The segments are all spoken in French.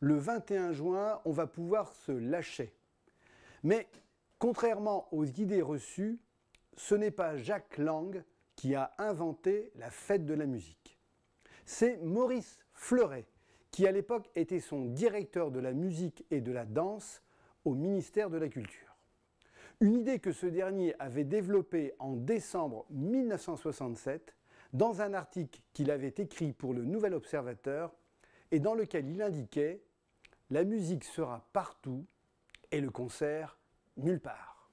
le 21 juin, on va pouvoir se lâcher. Mais contrairement aux idées reçues, ce n'est pas Jacques Lang qui a inventé la fête de la musique. C'est Maurice Fleuret, qui à l'époque était son directeur de la musique et de la danse au ministère de la Culture. Une idée que ce dernier avait développée en décembre 1967 dans un article qu'il avait écrit pour le Nouvel Observateur et dans lequel il indiquait la musique sera partout et le concert nulle part.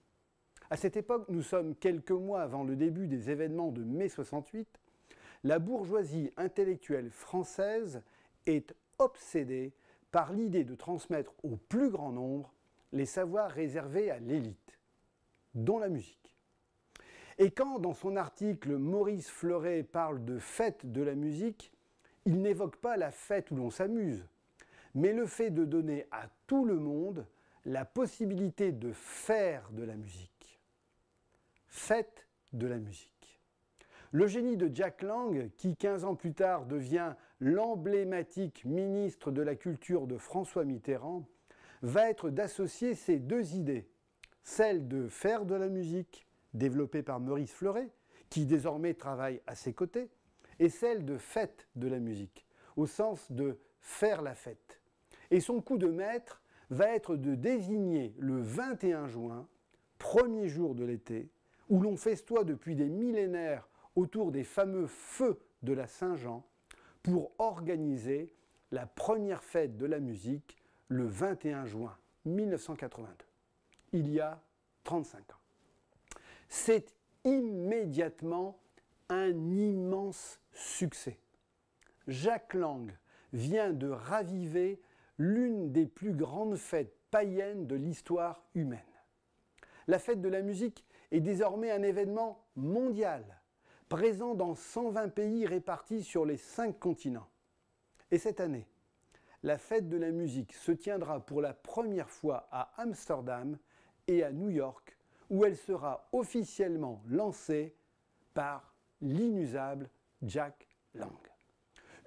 À cette époque, nous sommes quelques mois avant le début des événements de mai 68, la bourgeoisie intellectuelle française est obsédée par l'idée de transmettre au plus grand nombre les savoirs réservés à l'élite, dont la musique. Et quand, dans son article, Maurice Fleuret parle de fête de la musique, il n'évoque pas la fête où l'on s'amuse, mais le fait de donner à tout le monde la possibilité de faire de la musique. Faites de la musique. Le génie de Jack Lang, qui 15 ans plus tard devient l'emblématique ministre de la Culture de François Mitterrand, va être d'associer ces deux idées, celle de faire de la musique, développée par Maurice Fleuret, qui désormais travaille à ses côtés, et celle de fête de la musique, au sens de faire la fête. Et son coup de maître va être de désigner le 21 juin, premier jour de l'été, où l'on festoie depuis des millénaires autour des fameux feux de la Saint-Jean, pour organiser la première fête de la musique le 21 juin 1982, il y a 35 ans. C'est immédiatement un immense succès. Jacques Lang vient de raviver l'une des plus grandes fêtes païennes de l'histoire humaine. La fête de la musique est désormais un événement mondial, présent dans 120 pays répartis sur les 5 continents. Et cette année, la fête de la musique se tiendra pour la première fois à Amsterdam et à New York, où elle sera officiellement lancée par l'inusable Jack Lang.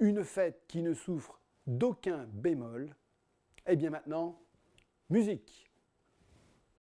Une fête qui ne souffre d'aucun bémol. Et eh bien maintenant, musique